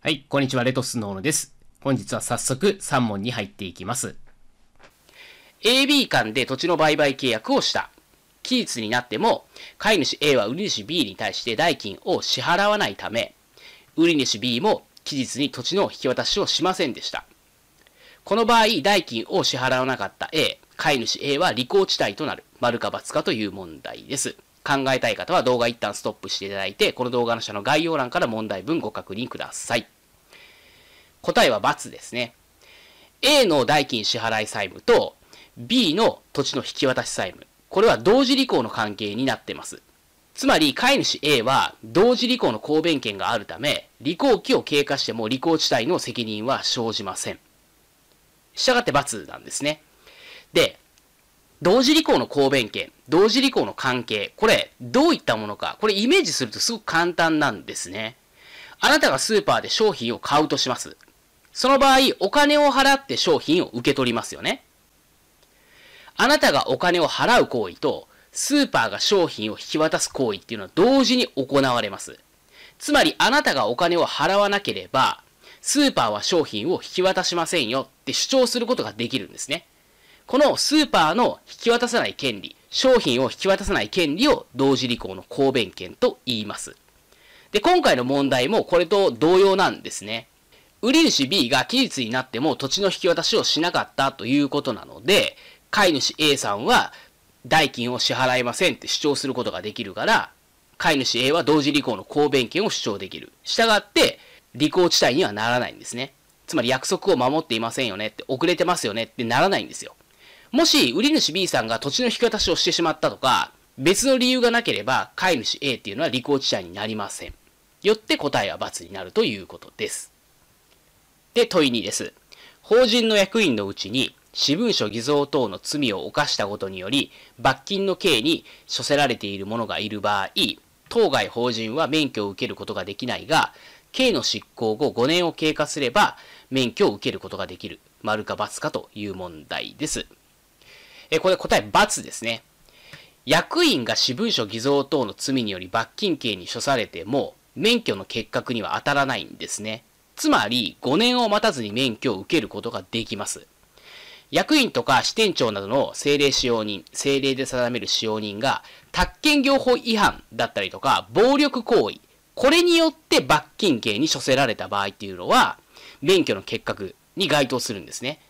はい、こんにちは、レトスのーノです。本日は早速3問に入っていきます。AB 間で土地の売買契約をした。期日になっても、買い主 A は売り主 B に対して代金を支払わないため、売り主 B も期日に土地の引き渡しをしませんでした。この場合、代金を支払わなかった A、飼い主 A は利口地帯となる。丸か×かという問題です。考えたい方は動画一旦ストップしていただいて、この動画の下の概要欄から問題文ご確認ください。答えは×ですね。A の代金支払い債務と B の土地の引き渡し債務。これは同時履行の関係になってます。つまり、飼い主 A は同時履行の公弁権があるため、履行期を経過しても履行地帯の責任は生じません。したがって×なんですね。で、同時履行の公弁権、同時履行の関係、これ、どういったものか、これイメージするとすごく簡単なんですね。あなたがスーパーで商品を買うとします。その場合、お金を払って商品を受け取りますよね。あなたがお金を払う行為と、スーパーが商品を引き渡す行為っていうのは同時に行われます。つまり、あなたがお金を払わなければ、スーパーは商品を引き渡しませんよって主張することができるんですね。このスーパーの引き渡さない権利、商品を引き渡さない権利を同時履行の公弁権と言います。で、今回の問題もこれと同様なんですね。売り主 B が期日になっても土地の引き渡しをしなかったということなので、飼い主 A さんは代金を支払いませんって主張することができるから、飼い主 A は同時履行の公弁権を主張できる。したがって、履行地帯にはならないんですね。つまり約束を守っていませんよねって、遅れてますよねってならないんですよ。もし、売り主 B さんが土地の引き渡しをしてしまったとか、別の理由がなければ、飼い主 A っていうのは履行地帯になりません。よって答えは×になるということです。で、問い2です。法人の役員のうちに、私文書偽造等の罪を犯したことにより、罰金の刑に処せられている者がいる場合、当該法人は免許を受けることができないが、刑の執行後5年を経過すれば、免許を受けることができる。丸か×かという問題です。えこれ答え×ですね。役員が私文書偽造等の罪により罰金刑に処されても、免許の欠格には当たらないんですね。つまり、5年を待たずに免許を受けることができます。役員とか支店長などの政令使用人、政令で定める使用人が、宅建業法違反だったりとか、暴力行為、これによって罰金刑に処せられた場合っていうのは、免許の欠格に該当するんですね。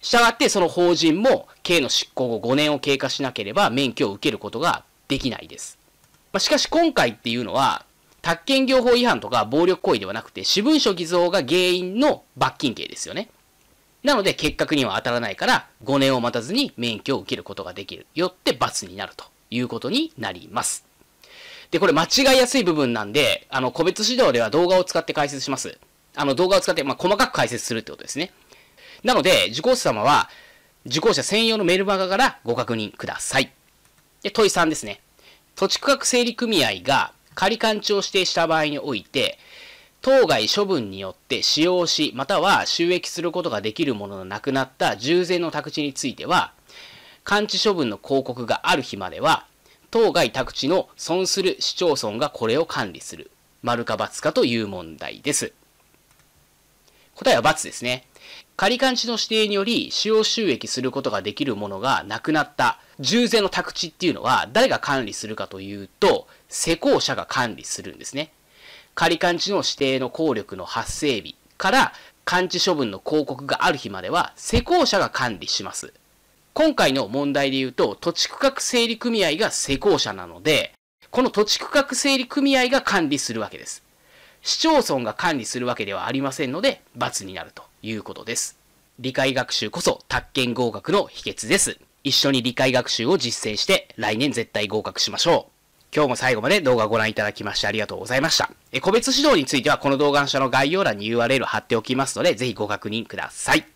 したがってその法人も刑の執行後5年を経過しなければ免許を受けることができないです。まあ、しかし今回っていうのは、宅建業法違反とか暴力行為ではなくて、私文書偽造が原因の罰金刑ですよね。なので、結核には当たらないから、5年を待たずに免許を受けることができる。よって罰になるということになります。で、これ間違いやすい部分なんで、あの、個別指導では動画を使って解説します。あの、動画を使って、まあ、細かく解説するってことですね。なので、受講者様は、受講者専用のメールマガからご確認ください。で、問い3ですね。土地区画整理組合が仮勘地を指定した場合において、当該処分によって使用し、または収益することができるもののなくなった従前の宅地については、完治処分の広告がある日までは、当該宅地の損する市町村がこれを管理する。丸か×かという問題です。答えは×ですね。仮勘地の指定により使用収益することができるものがなくなった重税の宅地っていうのは誰が管理するかというと施工者が管理するんですね。仮勘地の指定の効力の発生日から勘地処分の広告がある日までは施工者が管理します。今回の問題で言うと土地区画整理組合が施工者なのでこの土地区画整理組合が管理するわけです。市町村が管理するわけではありませんので、罰になるということです。理解学習こそ、宅建合格の秘訣です。一緒に理解学習を実践して、来年絶対合格しましょう。今日も最後まで動画をご覧いただきましてありがとうございました。え個別指導についてはこの動画の下の概要欄に URL を貼っておきますので、ぜひご確認ください。